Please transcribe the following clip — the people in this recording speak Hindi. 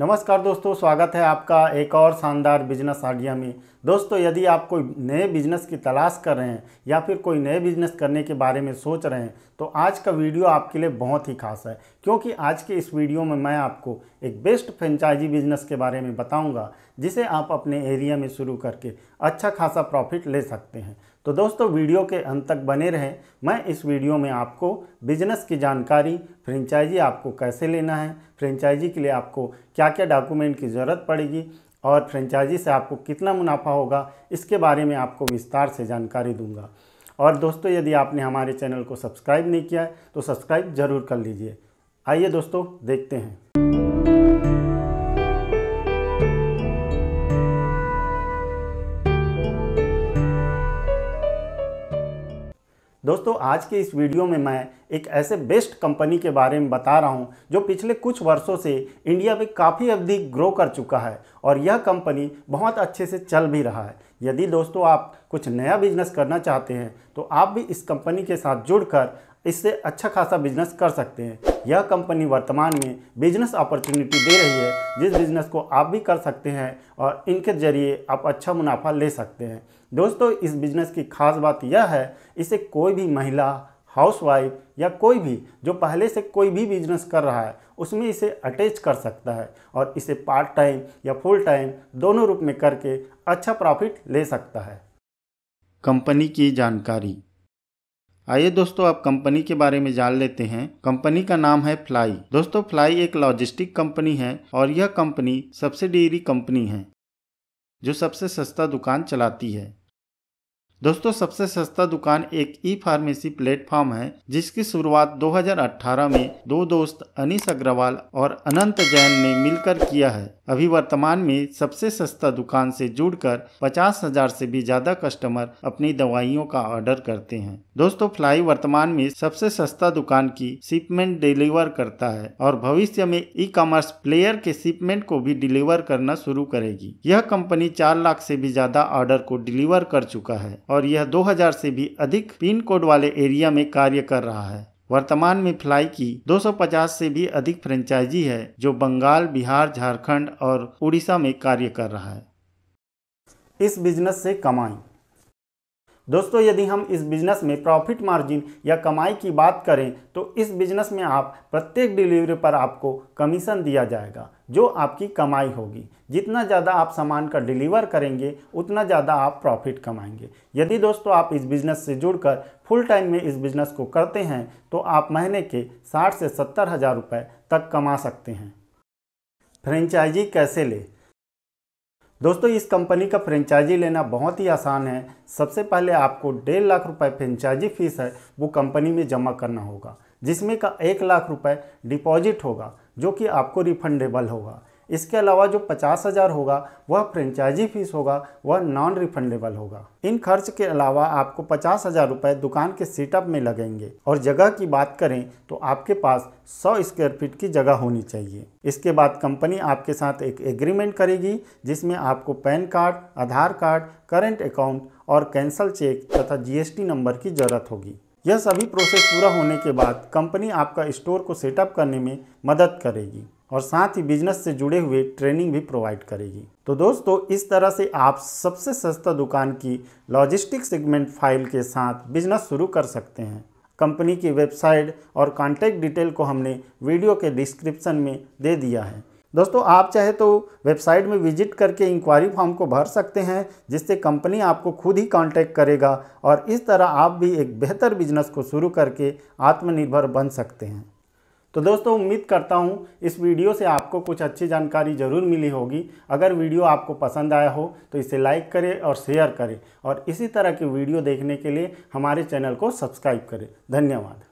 नमस्कार दोस्तों स्वागत है आपका एक और शानदार बिजनेस आइडिया में दोस्तों यदि आप कोई नए बिजनेस की तलाश कर रहे हैं या फिर कोई नए बिजनेस करने के बारे में सोच रहे हैं तो आज का वीडियो आपके लिए बहुत ही खास है क्योंकि आज के इस वीडियो में मैं आपको एक बेस्ट फ्रेंचाइजी बिजनेस के बारे में बताऊँगा जिसे आप अपने एरिया में शुरू करके अच्छा खासा प्रॉफिट ले सकते हैं तो दोस्तों वीडियो के अंत तक बने रहें मैं इस वीडियो में आपको बिजनेस की जानकारी फ्रेंचाइजी आपको कैसे लेना है फ्रेंचाइजी के लिए आपको क्या क्या डॉक्यूमेंट की ज़रूरत पड़ेगी और फ्रेंचाइजी से आपको कितना मुनाफा होगा इसके बारे में आपको विस्तार से जानकारी दूंगा और दोस्तों यदि आपने हमारे चैनल को सब्सक्राइब नहीं किया है तो सब्सक्राइब ज़रूर कर लीजिए आइए दोस्तों देखते हैं दोस्तों आज के इस वीडियो में मैं एक ऐसे बेस्ट कंपनी के बारे में बता रहा हूं जो पिछले कुछ वर्षों से इंडिया में काफ़ी अवधि ग्रो कर चुका है और यह कंपनी बहुत अच्छे से चल भी रहा है यदि दोस्तों आप कुछ नया बिजनेस करना चाहते हैं तो आप भी इस कंपनी के साथ जुड़कर इससे अच्छा खासा बिजनेस कर सकते हैं यह कंपनी वर्तमान में बिजनेस अपॉर्चुनिटी दे रही है जिस बिजनेस को आप भी कर सकते हैं और इनके जरिए आप अच्छा मुनाफा ले सकते हैं दोस्तों इस बिजनेस की खास बात यह है इसे कोई भी महिला हाउसवाइफ या कोई भी जो पहले से कोई भी बिजनेस कर रहा है उसमें इसे अटैच कर सकता है और इसे पार्ट टाइम या फुल टाइम दोनों रूप में करके अच्छा प्रॉफिट ले सकता है कंपनी की जानकारी आइए दोस्तों आप कंपनी के बारे में जान लेते हैं कंपनी का नाम है फ्लाई दोस्तों फ्लाई एक लॉजिस्टिक कंपनी है और यह कंपनी डेयरी कंपनी है जो सबसे सस्ता दुकान चलाती है दोस्तों सबसे सस्ता दुकान एक ई फार्मेसी प्लेटफॉर्म है जिसकी शुरुआत 2018 में दो दोस्त अनिस अग्रवाल और अनंत जैन ने मिलकर किया है अभी वर्तमान में सबसे सस्ता दुकान से जुड़कर पचास हजार से भी ज्यादा कस्टमर अपनी दवाइयों का ऑर्डर करते हैं दोस्तों फ्लाई वर्तमान में सबसे सस्ता दुकान की शिपमेंट डिलीवर करता है और भविष्य में ई कॉमर्स प्लेयर के शिपमेंट को भी डिलीवर करना शुरू करेगी यह कंपनी चार लाख से भी ज्यादा ऑर्डर को डिलीवर कर चुका है और यह 2000 से भी अधिक पिन कोड वाले एरिया में कार्य कर रहा है वर्तमान में फ्लाई की 250 से भी अधिक फ्रेंचाइजी है जो बंगाल बिहार झारखंड और उड़ीसा में कार्य कर रहा है इस बिजनेस से कमाई दोस्तों यदि हम इस बिज़नेस में प्रॉफिट मार्जिन या कमाई की बात करें तो इस बिज़नेस में आप प्रत्येक डिलीवरी पर आपको कमीशन दिया जाएगा जो आपकी कमाई होगी जितना ज़्यादा आप सामान का डिलीवर करेंगे उतना ज़्यादा आप प्रॉफिट कमाएंगे यदि दोस्तों आप इस बिज़नेस से जुड़कर फुल टाइम में इस बिज़नेस को करते हैं तो आप महीने के साठ से सत्तर हज़ार रुपये तक कमा सकते हैं फ्रेंचाइजी कैसे ले दोस्तों इस कंपनी का फ्रेंचाइजी लेना बहुत ही आसान है सबसे पहले आपको डेढ़ लाख रुपए फ्रेंचाइजी फीस है वो कंपनी में जमा करना होगा जिसमें का एक लाख रुपए डिपॉजिट होगा जो कि आपको रिफंडेबल होगा इसके अलावा जो पचास हज़ार होगा वह फ्रेंचाइजी फीस होगा वह नॉन रिफंडेबल होगा इन खर्च के अलावा आपको पचास हज़ार रुपये दुकान के सेटअप में लगेंगे और जगह की बात करें तो आपके पास सौ स्क्वायर फीट की जगह होनी चाहिए इसके बाद कंपनी आपके साथ एक एग्रीमेंट करेगी जिसमें आपको PAN card Aadhaar card current account और कैंसल चेक तथा जी नंबर की जरूरत होगी यह सभी प्रोसेस पूरा होने के बाद कंपनी आपका स्टोर को सेटअप करने में मदद करेगी और साथ ही बिजनेस से जुड़े हुए ट्रेनिंग भी प्रोवाइड करेगी तो दोस्तों इस तरह से आप सबसे सस्ता दुकान की लॉजिस्टिक सेगमेंट फाइल के साथ बिजनेस शुरू कर सकते हैं कंपनी की वेबसाइट और कॉन्टैक्ट डिटेल को हमने वीडियो के डिस्क्रिप्शन में दे दिया है दोस्तों आप चाहे तो वेबसाइट में विजिट करके इंक्वायरी फॉर्म को भर सकते हैं जिससे कंपनी आपको खुद ही कांटेक्ट करेगा और इस तरह आप भी एक बेहतर बिजनेस को शुरू करके आत्मनिर्भर बन सकते हैं तो दोस्तों उम्मीद करता हूँ इस वीडियो से आपको कुछ अच्छी जानकारी ज़रूर मिली होगी अगर वीडियो आपको पसंद आया हो तो इसे लाइक करें और शेयर करें और इसी तरह की वीडियो देखने के लिए हमारे चैनल को सब्सक्राइब करें धन्यवाद